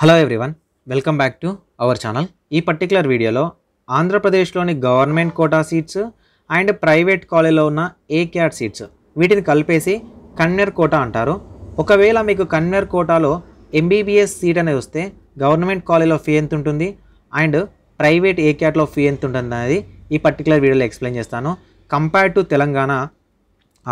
hello everyone welcome back to our channel ఈ particular వీడియోలో ఆంధ్రప్రదేశ్లోని government quota seats and private కాలేజీలో ఉన్న ఏ క్యాట్ సీట్స్ వీటిని కలిపేసి కన్వెర్ కోటా అంటారు ఒకవేళ మీకు కన్వెర్ కోటాలో ఎంబీబీఎస్ సీట్ అనేది వస్తే గవర్నమెంట్ కాలేజీలో ఫీ ఎంత ఉంటుంది అండ్ ప్రైవేట్ ఏ ఫీ ఎంత ఉంటుంది అనేది ఈ పర్టికులర్ వీడియోలో ఎక్స్ప్లెయిన్ చేస్తాను కంపేర్డ్ టు తెలంగాణ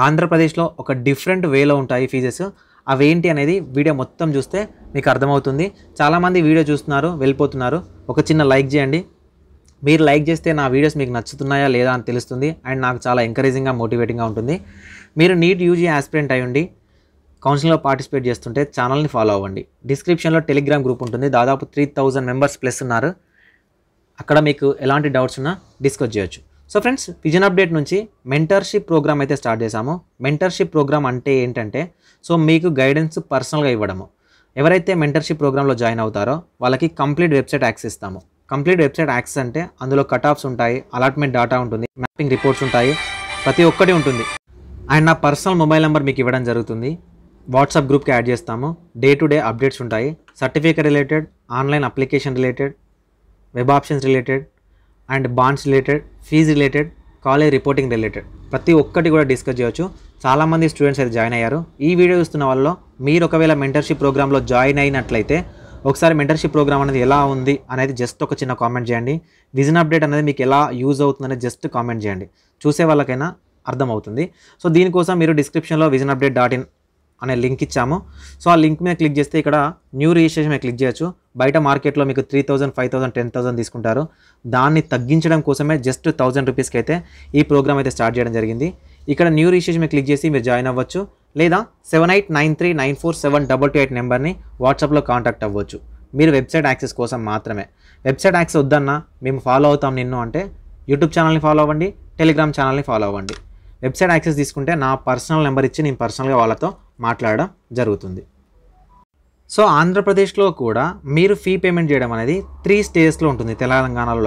ఆంధ్రప్రదేశ్లో ఒక డిఫరెంట్ వేలో ఉంటాయి ఫీజెస్ అవేంటి అనేది వీడియో మొత్తం చూస్తే మీకు అర్థమవుతుంది చాలామంది వీడియో చూస్తున్నారు వెళ్ళిపోతున్నారు ఒక చిన్న లైక్ చేయండి మీరు లైక్ చేస్తే నా వీడియోస్ మీకు నచ్చుతున్నాయా లేదా అని తెలుస్తుంది అండ్ నాకు చాలా ఎంకరేజింగ్గా మోటివేటింగ్గా ఉంటుంది మీరు నీట్ యూజీ ఆస్పిరెంట్ అయ్యండి కౌన్సిలింగ్లో పార్టిసిపేట్ చేస్తుంటే ఛానల్ని ఫాలో అవ్వండి డిస్క్రిప్షన్లో టెలిగ్రామ్ గ్రూప్ ఉంటుంది దాదాపు త్రీ థౌజండ్ మెంబర్స్ ప్లస్ ఉన్నారు అక్కడ మీకు ఎలాంటి డౌట్స్ ఉన్నా డిస్కస్ చేయొచ్చు సో ఫ్రెండ్స్ విజన్ అప్డేట్ నుంచి మెంటర్షిప్ ప్రోగ్రామ్ అయితే స్టార్ట్ చేశాము మెంటర్షిప్ ప్రోగ్రామ్ అంటే ఏంటంటే సో మీకు గైడెన్స్ పర్సనల్గా ఇవ్వడము ఎవరైతే మెంటర్షిప్ ప్రోగ్రాంలో జాయిన్ అవుతారో వాళ్ళకి కంప్లీట్ వెబ్సైట్ యాక్సెస్ ఇస్తాము కంప్లీట్ వెబ్సైట్ యాక్సెస్ అంటే అందులో కట్ ఆఫ్స్ ఉంటాయి అలాట్మెంట్ డాటా ఉంటుంది మ్యాపింగ్ రిపోర్ట్స్ ఉంటాయి ప్రతి ఒక్కటి ఉంటుంది అండ్ నా పర్సనల్ మొబైల్ నెంబర్ మీకు ఇవ్వడం జరుగుతుంది వాట్సాప్ గ్రూప్కి యాడ్ చేస్తాము డే టు డే అప్డేట్స్ ఉంటాయి certificate related online application related web options related and bonds related fees related college reporting related ప్రతి ఒక్కటి కూడా డిస్కస్ చేయొచ్చు చాలామంది స్టూడెంట్స్ అయితే జాయిన్ అయ్యారు ఈ వీడియో చూస్తున్న వాళ్ళలో మీరు ఒకవేళ మెంటర్షిప్ ప్రోగ్రామ్లో జాయిన్ అయినట్లయితే ఒకసారి మెంటర్షిప్ ప్రోగ్రామ్ అనేది ఎలా ఉంది అనేది జస్ట్ ఒక చిన్న కామెంట్ చేయండి విజన్ అప్డేట్ అనేది మీకు ఎలా యూజ్ అవుతుందనే జస్ట్ కామెంట్ చేయండి చూసే వాళ్ళకైనా అర్థమవుతుంది సో దీనికోసం మీరు డిస్క్రిప్షన్లో విజన్ అప్డేట్ డాట్ ఇన్ అనే లింక్ ఇచ్చాము సో ఆ లింక్ మీద క్లిక్ చేస్తే ఇక్కడ న్యూ రిజిస్ట్రేషన్ మీద క్లిక్ చేయొచ్చు బయట మార్కెట్లో మీకు three thousand five thousand ten thousand తీసుకుంటారు దాన్ని తగ్గించడం కోసమే జస్ట్ థౌసండ్ రూపీస్కి అయితే ఈ ప్రోగ్రామ్ అయితే స్టార్ట్ చేయడం జరిగింది ఇక్కడ న్యూ రిజిస్ట్రేషన్ మీద క్లిక్ చేసి మీరు జాయిన్ అవ్వచ్చు లేదా seven eight nine three nine four seven double two eight నెంబర్ని వాట్సాప్లో కాంటాక్ట్ అవ్వచ్చు మీరు వెబ్సైట్ యాక్సెస్ కోసం మాత్రమే వెబ్సైట్ యాక్సెస్ వద్దన్నా మేము ఫాలో అవుతాం నిన్ను అంటే యూట్యూబ్ ఛానల్ని ఫాలో అవ్వండి టెలిగ్రామ్ ఛానల్ని ఫాలో అవ్వండి వెబ్సైట్ యాక్సెస్ తీసుకుంటే నా పర్సనల్ నెంబర్ ఇచ్చి నేను పర్సనల్గా వాళ్ళతో మాట్లాడడం జరుగుతుంది సో ఆంధ్రప్రదేశ్లో కూడా మీరు ఫీ పేమెంట్ చేయడం అనేది త్రీ స్టేజెస్లో ఉంటుంది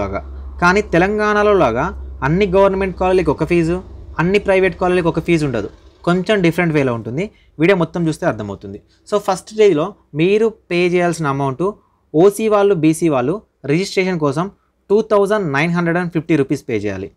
లాగా కానీ తెలంగాణలోలాగా అన్ని గవర్నమెంట్ కాలేజీకి ఒక ఫీజు అన్ని ప్రైవేట్ కాలేజీకి ఒక ఫీజు ఉండదు కొంచెం డిఫరెంట్ వేలో ఉంటుంది వీడియో మొత్తం చూస్తే అర్థమవుతుంది సో ఫస్ట్ స్టేజ్లో మీరు పే చేయాల్సిన అమౌంట్ ఓసీ వాళ్ళు బీసీ వాళ్ళు రిజిస్ట్రేషన్ కోసం two thousand nine hundred and fifty rupees pay చేయాలి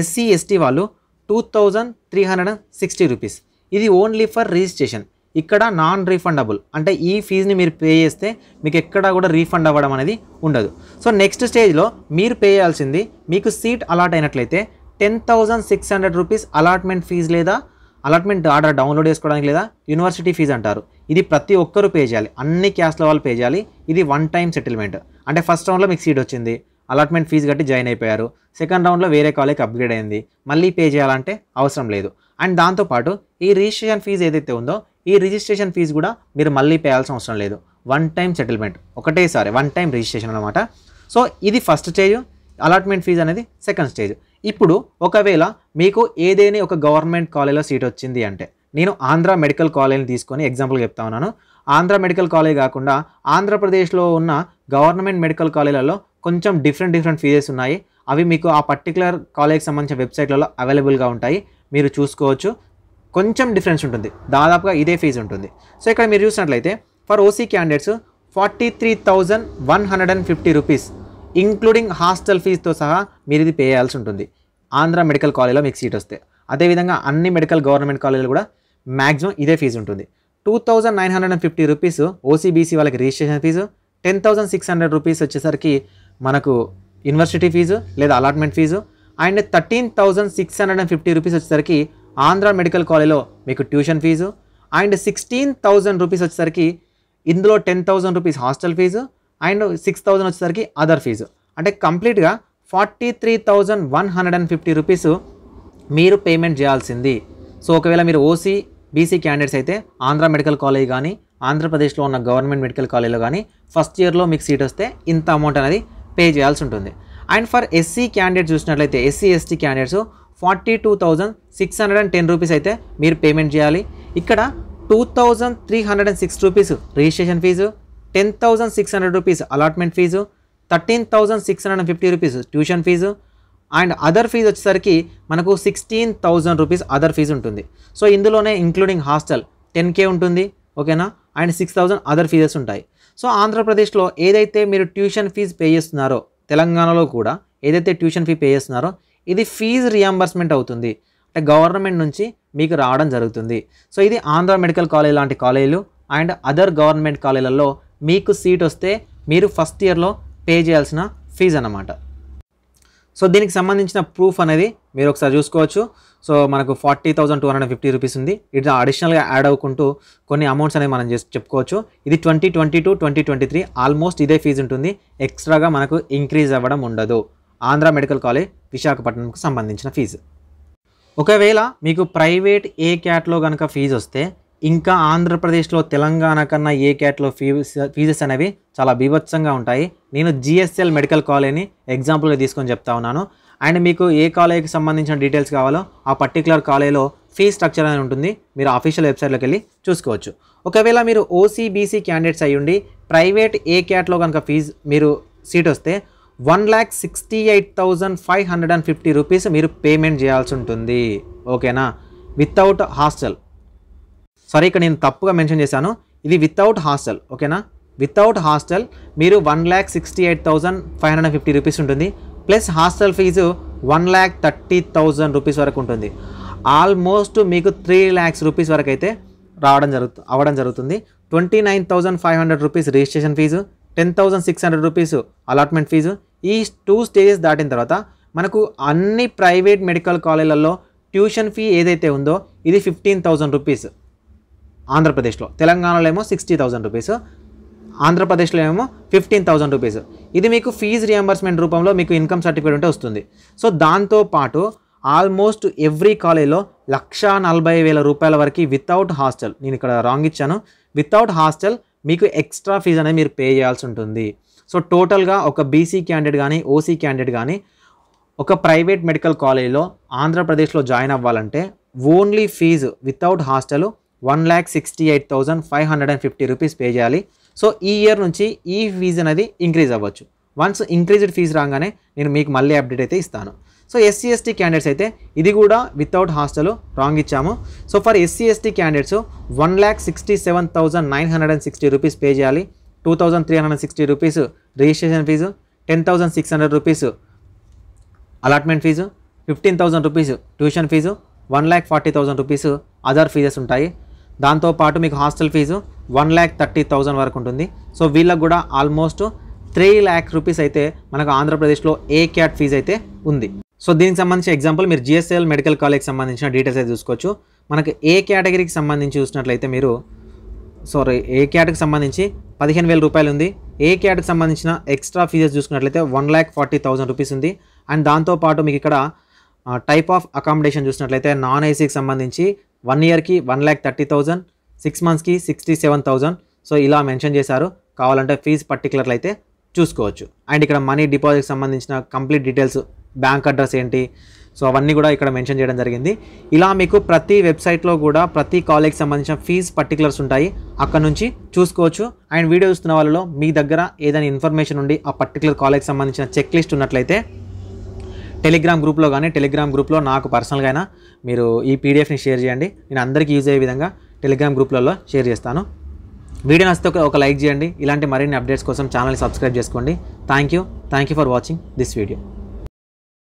ఎస్సీ ఎస్టీ వాళ్ళు two thousand three hundred and sixty rupees ఇది ఓన్లీ ఫర్ రిజిస్ట్రేషన్ ఇక్కడ నాన్ రీఫండబుల్ అంటే ఈ ఫీజుని మీరు పే చేస్తే మీకు ఎక్కడా కూడా రీఫండ్ అవ్వడం అనేది ఉండదు సో నెక్స్ట్ స్టేజ్లో మీరు పే చేయాల్సింది మీకు సీట్ అలాట్ అయినట్లయితే ten thousand six hundred rupees allotment fee లేదా అలాట్మెంట్ ఆర్డర్ డౌన్లోడ్ చేసుకోవడానికి లేదా యూనివర్సిటీ ఫీజు అంటారు ఇది ప్రతి ఒక్కరు పే చేయాలి అన్ని క్యాస్ట్ల వాళ్ళు పే చేయాలి ఇది వన్ టైం సెటిల్మెంట్ అంటే ఫస్ట్ రౌండ్లో మీకు సీట్ వచ్చింది అలాట్మెంట్ ఫీజు కట్టి జాయిన్ అయిపోయారు సెకండ్ రౌండ్లో వేరే కాలేజ్కి అప్గ్రేడ్ అయింది మళ్ళీ పే చేయాలంటే అవసరం లేదు అండ్ దాంతోపాటు ఈ రిజిస్ట్రేషన్ ఫీజు ఏదైతే ఉందో ఈ రిజిస్ట్రేషన్ ఫీజు కూడా మీరు మళ్ళీ పేయాల్సిన అవసరం లేదు వన్ టైం సెటిల్మెంట్ ఒకటేసారి వన్ టైం రిజిస్ట్రేషన్ అనమాట సో ఇది ఫస్ట్ స్టేజ్ అలాట్మెంట్ ఫీజు అనేది సెకండ్ స్టేజ్ ఇప్పుడు ఒకవేళ మీకు ఏదైనా ఒక గవర్నమెంట్ కాలేజ్లో సీట్ వచ్చింది అంటే నేను ఆంధ్ర మెడికల్ కాలేజ్ని తీసుకొని ఎగ్జాంపుల్ చెప్తా ఉన్నాను ఆంధ్ర మెడికల్ కాలేజ్ కాకుండా ఆంధ్రప్రదేశ్లో ఉన్న గవర్నమెంట్ మెడికల్ కాలేజ్లలో కొంచెం డిఫరెంట్ డిఫరెంట్ ఫీజెస్ ఉన్నాయి అవి మీకు ఆ పర్టికులర్ కాలేజ్కి సంబంధించిన వెబ్సైట్లలో అవైలబుల్గా ఉంటాయి మీరు చూసుకోవచ్చు కొంచెం డిఫరెన్స్ ఉంటుంది దాదాపుగా ఇదే ఫీజు ఉంటుంది సో ఇక్కడ మీరు చూసినట్లయితే for OC candidates forty three thousand one hundred and fifty rupees including hostel ఫీజుతో సహా మీరు ఇది పే చేయాల్సి ఉంటుంది ఆంధ్ర మెడికల్ కాలేజ్లో మీకు సీట్ వస్తే అదేవిధంగా అన్ని మెడికల్ గవర్నమెంట్ కాలేజీలు కూడా మ్యాక్సిమం ఇదే ఫీజు ఉంటుంది two thousand nine hundred and fifty rupees OC BC వాళ్ళకి registration fee ten thousand six hundred rupees వచ్చేసరికి మనకు యూనివర్సిటీ ఫీజు లేదా allotment fee and thirteen thousand six hundred and fifty rupees వచ్చేసరికి Andhra medical కాలేజ్లో మీకు tuition fee and sixteen thousand rupees వచ్చేసరికి ఇందులో ten thousand rupees hostel fee and six thousand వచ్చేసరికి other fee అంటే కంప్లీట్గా forty three thousand one hundred and fifty rupees మీరు payment చేయాల్సింది సో ఒకవేళ మీరు ఓసీ బీసీ క్యాండిడేట్స్ అయితే ఆంధ్ర మెడికల్ కాలేజ్ కానీ ఆంధ్రప్రదేశ్లో ఉన్న గవర్నమెంట్ మెడికల్ కాలేజ్లో కానీ ఫస్ట్ ఇయర్లో మీకు సీట్ వస్తే ఇంత అమౌంట్ అనేది పే చేయాల్సి ఉంటుంది అండ్ ఫర్ ఎస్సీ క్యాండిడేట్ చూసినట్లయితే SC ST candidates forty two thousand six hundred and ten rupees అయితే మీరు పేమెంట్ చేయాలి ఇక్కడ two thousand three hundred and six rupees registration fee ten thousand six hundred rupees allotment fee thirteen thousand six hundred and fifty rupees tuition fee and other fee వచ్చేసరికి మనకు sixteen thousand rupees other fee ఉంటుంది so ఇందులోనే including hostel ten K ఉంటుంది ఓకేనా and six thousand other fees ఉంటాయి so ఆంధ్రప్రదేశ్లో ఏదైతే మీరు ట్యూషన్ ఫీజు పే చేస్తున్నారో తెలంగాణలో కూడా ఏదైతే ట్యూషన్ ఫీ పే చేస్తున్నారో ఇది ఫీజు రియంబర్స్మెంట్ అవుతుంది అంటే గవర్నమెంట్ నుంచి మీకు రావడం జరుగుతుంది సో ఇది ఆంధ్ర మెడికల్ కాలేజ్ లాంటి కాలేజీలు అండ్ అదర్ గవర్నమెంట్ కాలేజీలలో మీకు సీట్ వస్తే మీరు ఫస్ట్ ఇయర్లో పే చేయాల్సిన ఫీజు అన్నమాట సో దీనికి సంబంధించిన ప్రూఫ్ అనేది మీరు ఒకసారి చూసుకోవచ్చు సో మనకు forty thousand two hundred fifty rupees ఉంది ఇది అడిషనల్గా యాడ్ అవ్వకుంటూ కొన్ని అమౌంట్స్ అనేవి మనం చెప్పుకోవచ్చు ఇది twenty twenty two twenty twenty three almost ఇదే ఫీజు ఉంటుంది ఎక్స్ట్రాగా మనకు ఇంక్రీజ్ అవ్వడం ఉండదు ఆంధ్ర మెడికల్ కాలేజ్ విశాఖపట్నంకు సంబంధించిన ఫీజు ఒకవేళ మీకు ప్రైవేట్ ఏ క్యాట్లో కనుక ఫీజు వస్తే ఇంకా ఆంధ్రప్రదేశ్లో తెలంగాణ కన్నా ఏ క్యాట్లో ఫీజు ఫీజెస్ అనేవి చాలా బీభత్సంగా ఉంటాయి నేను జిఎస్ఎల్ మెడికల్ కాలేజ్ని ఎగ్జాంపుల్గా తీసుకొని చెప్తా ఉన్నాను అండ్ మీకు ఏ కాలేజీకి సంబంధించిన డీటెయిల్స్ కావాలో ఆ పర్టికులర్ కాలేజ్లో ఫీ స్ట్రక్చర్ అనేది ఉంటుంది మీరు అఫీషియల్ వెబ్సైట్లోకి వెళ్ళి చూసుకోవచ్చు ఒకవేళ మీరు ఓసీబీసీ క్యాండిడేట్స్ అయ్యుండి ప్రైవేట్ ఏ క్యాట్లో కనుక ఫీజు మీరు సీట్ వస్తే one lakh sixty eight thousand five hundred and fifty rupees మీరు పేమెంట్ చేయాల్సి ఉంటుంది ఓకేనా వితౌట్ హాస్టల్ సారీ ఇక్కడ నేను తప్పుగా మెన్షన్ చేశాను ఇది వితౌట్ హాస్టల్ ఓకేనా వితౌట్ హాస్టల్ మీరు one lakh sixty eight thousand five hundred fifty rupees ఉంటుంది plus hostel fee one lakh thirty thousand rupees వరకు ఉంటుంది ఆల్మోస్ట్ మీకు త్రీ ల్యాక్స్ రూపీస్ వరకు అయితే రావడం జరుగు అవ్వడం జరుగుతుంది twenty nine thousand five hundred rupees registration fee ten thousand six hundred rupees allotment fee ఈ టూ స్టేజెస్ దాటిన తర్వాత మనకు అన్ని ప్రైవేట్ మెడికల్ కాలేజీలలో ట్యూషన్ ఫీ ఏదైతే ఉందో ఇది ఫిఫ్టీన్ థౌజండ్ రూపీస్ ఆంధ్రప్రదేశ్లో తెలంగాణలో ఏమో సిక్స్టీ థౌసండ్ రూపీస్ ఆంధ్రప్రదేశ్లో ఏమో ఫిఫ్టీన్ థౌసండ్ రూపీస్ ఇది మీకు ఫీజు రియంబర్స్మెంట్ రూపంలో మీకు ఇన్కమ్ సర్టిఫికేట్ ఉంటే వస్తుంది సో దాంతో పాటు ఆల్మోస్ట్ ఎవ్రీ కాలేజ్లో లక్ష నలభై వేల రూపాయల వరకు వితౌట్ హాస్టల్ నేను ఇక్కడ రాంగ్ ఇచ్చాను వితౌట్ హాస్టల్ మీకు ఎక్స్ట్రా ఫీజు అనేది మీరు పే చేయాల్సి ఉంటుంది సో టోటల్గా ఒక బీసీ క్యాండిడేట్ కానీ ఓసీ క్యాండిడేట్ కానీ ఒక ప్రైవేట్ మెడికల్ కాలేజీలో ఆంధ్రప్రదేశ్లో జాయిన్ అవ్వాలంటే only fee without hostel one lakh sixty eight thousand five hundred and fifty rupees pay చేయాలి సో ఈ ఇయర్ నుంచి ఈ ఫీజు అనేది ఇంక్రీజ్ అవ్వచ్చు వన్స్ ఇంక్రీజ్డ్ ఫీజు రాగానే నేను మీకు మళ్ళీ అప్డేట్ అయితే ఇస్తాను సో ఎస్సీ ఎస్టీ క్యాండిడేట్స్ అయితే ఇది కూడా వితౌట్ హాస్టల్ రాంగ్ ఇచ్చాము so for SC ST candidates one lakh sixty seven thousand nine hundred and sixty rupees pay చేయాలి two thousand three hundred sixty rupees registration fee ten thousand six hundred rupees allotment fee fifteen thousand rupees tuition fee one lakh forty thousand rupees other fees ఉంటాయి దాంతోపాటు మీకు hostel fee one lakh thirty thousand వరకు ఉంటుంది so వీళ్ళకు కూడా almost three lakh rupees అయితే మనకు ఆంధ్రప్రదేశ్లో ఏ క్యాట్ ఫీజు అయితే ఉంది సో దీనికి సంబంధించిన ఎగ్జాంపుల్ మీరు జిఎస్ఎల్ మెడికల్ కాలేజ్కి సంబంధించిన డీటెయిల్స్ అయితే చూసుకోవచ్చు మనకు ఏ కేటగిరీకి సంబంధించి చూసినట్లయితే మీరు సారీ ఏ క్యాట్కి సంబంధించి పదిహేను వేల రూపాయలు ఉంది ఏ క్యాట్కి సంబంధించిన ఎక్స్ట్రా ఫీజెస్ చూసుకున్నట్లయితే one lakh forty thousand rupees ఉంది అండ్ దాంతోపాటు మీకు ఇక్కడ టైప్ ఆఫ్ అకామిడేషన్ చూసినట్లయితే నాన్ ఏసీకి సంబంధించి వన్ ఇయర్కి one lakh thirty thousand six మంత్స్కి సిక్స్టీ సెవెన్ థౌజండ్ సో ఇలా మెన్షన్ చేశారు కావాలంటే ఫీజు పర్టికులర్లు అయితే చూసుకోవచ్చు అండ్ ఇక్కడ మనీ డిపాజిట్కి సంబంధించిన కంప్లీట్ డీటెయిల్స్ బ్యాంక్ అడ్రస్ ఏంటి సో అవన్నీ కూడా ఇక్కడ మెన్షన్ చేయడం జరిగింది ఇలా మీకు ప్రతి వెబ్సైట్లో కూడా ప్రతి కాలేజ్కి సంబంధించిన ఫీజ్ పర్టికులర్స్ ఉంటాయి అక్కడ నుంచి చూసుకోవచ్చు అండ్ వీడియో చూస్తున్న వాళ్ళలో మీ దగ్గర ఏదైనా ఇన్ఫర్మేషన్ ఉండి ఆ పర్టికులర్ కాలేజ్కి సంబంధించిన చెక్ లిస్ట్ ఉన్నట్లయితే టెలిగ్రామ్ గ్రూప్లో కానీ టెలిగ్రామ్ గ్రూప్లో నాకు పర్సనల్గా అయినా మీరు ఈ పీడిఎఫ్ని షేర్ చేయండి నేను అందరికీ యూజ్ అయ్యే విధంగా టెలిగ్రామ్ గ్రూప్లలో షేర్ చేస్తాను వీడియో నచ్చితే ఒక లైక్ చేయండి ఇలాంటి మరిన్ని అప్డేట్స్ కోసం ఛానల్ని సబ్స్క్రైబ్ చేసుకోండి thank you thank you for watching this video